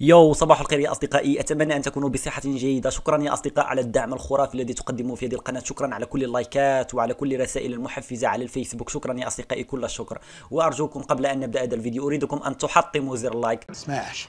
يو صباح الخير يا اصدقائي اتمنى ان تكونوا بصحه جيده شكرا يا اصدقاء على الدعم الخرافي الذي تقدموه في هذه القناه شكرا على كل اللايكات وعلى كل الرسائل المحفزه على الفيسبوك شكرا يا اصدقائي كل الشكر وارجوكم قبل ان نبدا هذا الفيديو اريدكم ان تحطموا زر اللايك سماش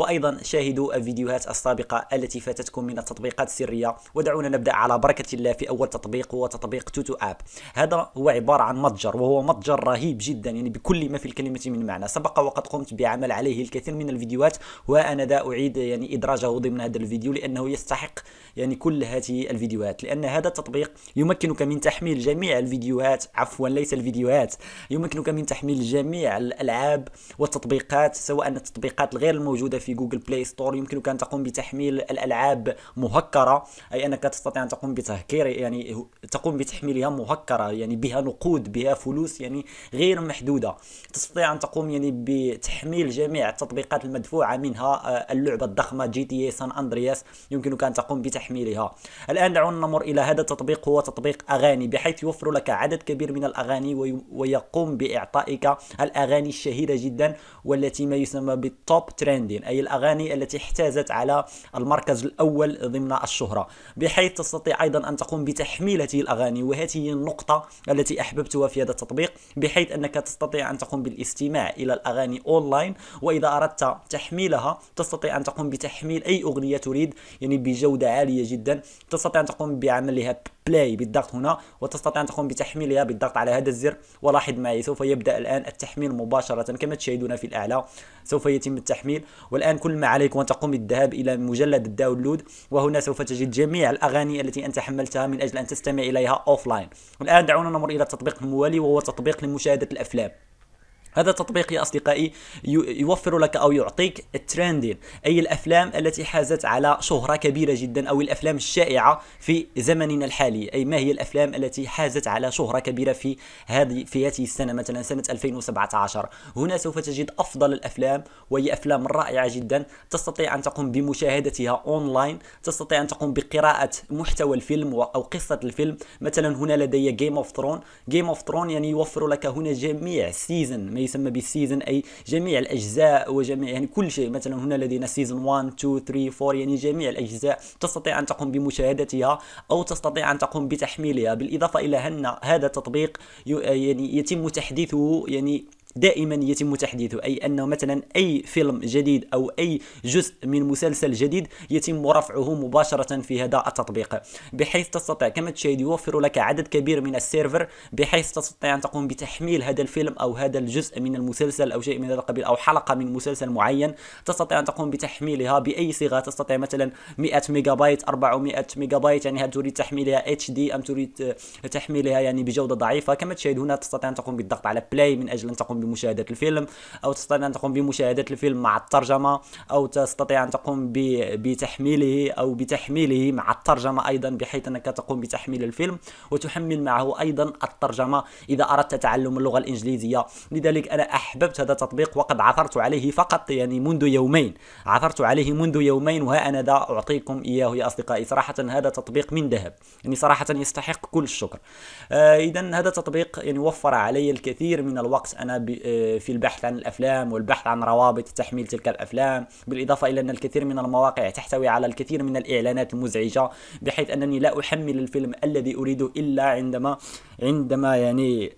وأيضا شاهدوا الفيديوهات السابقة التي فاتتكم من التطبيقات السرية ودعونا نبدأ على بركة الله في أول تطبيق هو تطبيق توتو أب هذا هو عبارة عن متجر وهو متجر رهيب جدا يعني بكل ما في الكلمة من معنى سبق وقد قمت بعمل عليه الكثير من الفيديوهات وأنا ذا أعيد يعني إدراجه ضمن هذا الفيديو لأنه يستحق يعني كل هذه الفيديوهات لأن هذا التطبيق يمكنك من تحميل جميع الفيديوهات عفوا ليس الفيديوهات يمكنك من تحميل جميع الألعاب والتطبيقات سواء التطبيقات الغير الموجودة في في جوجل بلاي ستور يمكنك ان تقوم بتحميل الالعاب مهكره اي انك تستطيع ان تقوم بتهكير يعني تقوم بتحميلها مهكره يعني بها نقود بها فلوس يعني غير محدوده تستطيع ان تقوم يعني بتحميل جميع التطبيقات المدفوعه منها آه، اللعبه الضخمه جي تي اي سان اندرياس يمكنك ان تقوم بتحميلها الان دعونا نمر الى هذا التطبيق هو تطبيق اغاني بحيث يوفر لك عدد كبير من الاغاني ويقوم باعطائك الاغاني الشهيره جدا والتي ما يسمى بالتوب ترندين أي الأغاني التي احتازت على المركز الأول ضمن الشهرة بحيث تستطيع أيضا أن تقوم بتحميل هذه الأغاني وهذه هي النقطة التي أحببتها في هذا التطبيق بحيث أنك تستطيع أن تقوم بالاستماع إلى الأغاني أونلاين وإذا أردت تحميلها تستطيع أن تقوم بتحميل أي أغنية تريد يعني بجودة عالية جدا تستطيع أن تقوم بعملها بلاي بالضغط هنا وتستطيع أن تقوم بتحميلها بالضغط على هذا الزر ولاحظ معي سوف يبدأ الآن التحميل مباشرة كما تشاهدون في الأعلى سوف يتم التحميل والآن كل ما عليك هو أن تقوم بالذهاب إلى مجلد الداونلود وهنا سوف تجد جميع الأغاني التي أنت حملتها من أجل أن تستمع إليها أوفلاين والآن دعونا نمر إلى التطبيق الموالي وهو تطبيق لمشاهدة الأفلام هذا التطبيق يا أصدقائي يوفر لك أو يعطيك الترندين أي الأفلام التي حازت على شهرة كبيرة جدا أو الأفلام الشائعة في زمننا الحالي أي ما هي الأفلام التي حازت على شهرة كبيرة في هذه في هذه السنة مثلا سنة 2017 هنا سوف تجد أفضل الأفلام وهي أفلام رائعة جدا تستطيع أن تقوم بمشاهدتها أونلاين تستطيع أن تقوم بقراءة محتوى الفيلم أو قصة الفيلم مثلا هنا لدي جيم اوف ثرون جيم اوف ثرون يعني يوفر لك هنا جميع سيزن يسمى بالسيزن اي جميع الاجزاء وجميع يعني كل شيء مثلا هنا لدينا سيزن 1 2 3 4 يعني جميع الاجزاء تستطيع ان تقوم بمشاهدتها او تستطيع ان تقوم بتحميلها بالاضافه الى ان هذا التطبيق يعني يتم تحديثه يعني دائما يتم تحديثه اي انه مثلا اي فيلم جديد او اي جزء من مسلسل جديد يتم رفعه مباشره في هذا التطبيق بحيث تستطيع كما تشاهد يوفر لك عدد كبير من السيرفر بحيث تستطيع ان تقوم بتحميل هذا الفيلم او هذا الجزء من المسلسل او شيء من هذا القبيل او حلقه من مسلسل معين تستطيع ان تقوم بتحميلها باي صيغه تستطيع مثلا 100 ميجا بايت 400 ميجا بايت يعني هل تريد تحميلها اتش دي ام تريد تحميلها يعني بجوده ضعيفه كما تشاهد هنا تستطيع ان تقوم بالضغط على بلاي من اجل ان تقوم بمشاهدة الفيلم أو تستطيع أن تقوم بمشاهدة الفيلم مع الترجمة أو تستطيع أن تقوم بتحميله أو بتحميله مع الترجمة أيضا بحيث أنك تقوم بتحميل الفيلم وتحمل معه أيضا الترجمة إذا أردت تعلم اللغة الإنجليزية لذلك أنا أحببت هذا التطبيق وقد عثرت عليه فقط يعني منذ يومين عثرت عليه منذ يومين وها أنا ذا أعطيكم إياه يا أصدقائي صراحة هذا تطبيق من ذهب يعني صراحة يستحق كل الشكر آه إذا هذا التطبيق يعني وفر علي الكثير من الوقت أنا آه، في البحث عن الأفلام والبحث عن روابط تحميل تلك الأفلام بالإضافة إلى أن الكثير من المواقع تحتوي على الكثير من الإعلانات المزعجة بحيث أنني لا أحمل الفيلم الذي أريده إلا عندما عندما يعني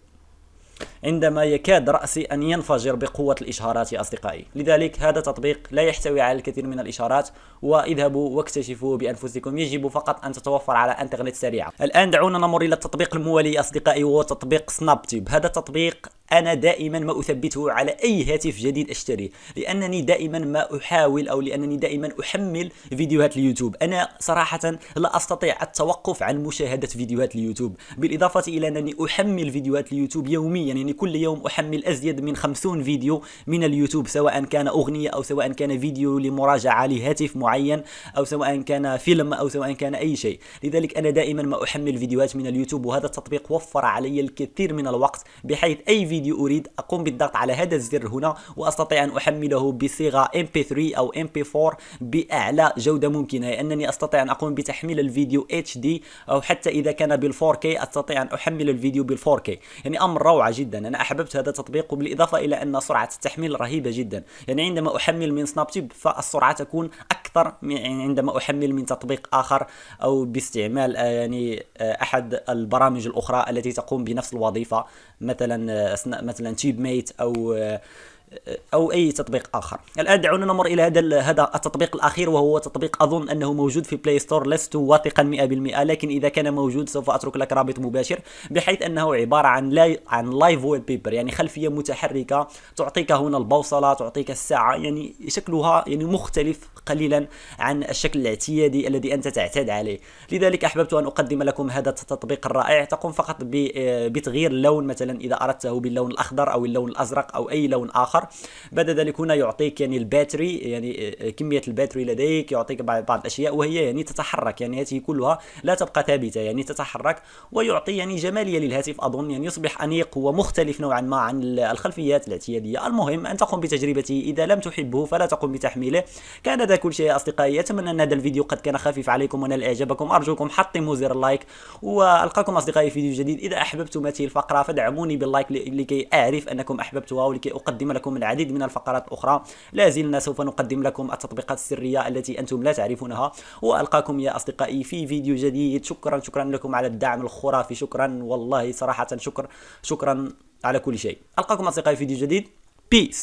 عندما يكاد رأسي أن ينفجر بقوة الإشهارات يا أصدقائي لذلك هذا تطبيق لا يحتوي على الكثير من الإشهارات واذهبوا واكتشفوا بأنفسكم يجب فقط أن تتوفر على أنترنت سريعة الآن دعونا نمر إلى التطبيق الموالي يا أصدقائي وهو تطبيق سناب تيب هذا تطبيق أنا دائما ما أثبته على أي هاتف جديد أشتريه لأنني دائما ما أحاول أو لأنني دائما أحمل فيديوهات اليوتيوب أنا صراحة لا أستطيع التوقف عن مشاهدة فيديوهات اليوتيوب بالإضافة إلى أنني أحمل فيديوهات اليوتيوب يوميا يعني كل يوم أحمل أزيد من 50 فيديو من اليوتيوب سواء كان أغنية أو سواء كان فيديو لمراجعة لهاتف معين أو سواء كان فيلم أو سواء كان أي شيء لذلك أنا دائما ما أحمل فيديوهات من اليوتيوب وهذا التطبيق وفر علي الكثير من الوقت بحيث أي فيديو فيديو أريد أقوم بالضغط على هذا الزر هنا وأستطيع أن أحمله بصيغة MP3 أو MP4 بأعلى جودة ممكنة لأنني أستطيع أن أقوم بتحميل الفيديو HD أو حتى إذا كان بال4K أستطيع أن أحمل الفيديو بال4K يعني أمر روعة جدا أنا أحببت هذا التطبيق بالإضافة إلى أن سرعة التحميل رهيبة جدا يعني عندما أحمل من سناب تيب فالسرعة تكون أكثر أكثر يعني عندما أحمل من تطبيق آخر أو باستعمال آه، يعني آه، أحد البرامج الأخرى التي تقوم بنفس الوظيفة مثلا آه، مثلا تيب ميت أو او اي تطبيق اخر الان دعونا نمر الى هذا هذا التطبيق الاخير وهو تطبيق اظن انه موجود في بلاي ستور لست واثقا 100% لكن اذا كان موجود سوف اترك لك رابط مباشر بحيث انه عباره عن لاي عن لايف ويب بيبر يعني خلفيه متحركه تعطيك هنا البوصله تعطيك الساعه يعني شكلها يعني مختلف قليلا عن الشكل الاعتيادي الذي انت تعتاد عليه لذلك احببت ان اقدم لكم هذا التطبيق الرائع تقوم فقط آه، بتغيير اللون مثلا اذا اردته باللون الاخضر او اللون الازرق او اي لون اخر الشهر بعد ذلك هنا يعطيك يعني الباتري يعني آه، كميه الباتري لديك يعطيك بعض الاشياء وهي يعني تتحرك يعني هذه كلها لا تبقى ثابته يعني تتحرك ويعطي يعني جماليه للهاتف اظن يعني يصبح انيق ومختلف نوعا ما عن الخلفيات الاعتياديه المهم ان تقوم بتجربته اذا لم تحبه فلا تقوم بتحميله كان هذا كل شيء اصدقائي اتمنى ان هذا الفيديو قد كان خفيف عليكم ونال اعجابكم ارجوكم حطموا زر اللايك والقاكم اصدقائي في فيديو جديد اذا احببتم هذه الفقره فدعموني باللايك لكي اعرف انكم احببتها ولكي اقدم لكم لكم العديد من الفقرات الأخرى لا زلنا سوف نقدم لكم التطبيقات السرية التي أنتم لا تعرفونها وألقاكم يا أصدقائي في فيديو جديد شكرا شكرا لكم على الدعم الخرافي شكرا والله صراحة شكر شكرا على كل شيء ألقاكم أصدقائي في فيديو جديد بيس